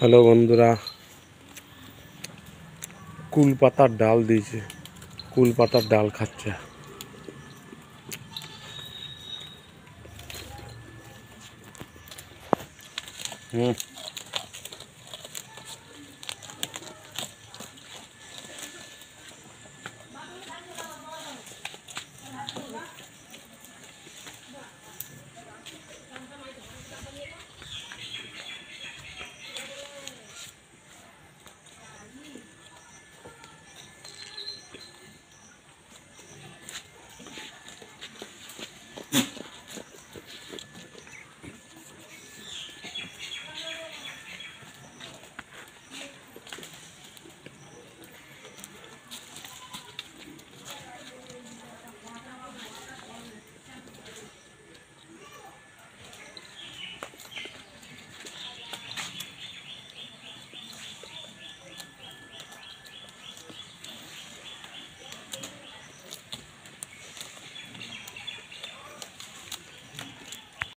hello বন্ধুরা কুল পাতার ডাল দিয়েছে কুল পাতার ডাল খাচ্ছে হুম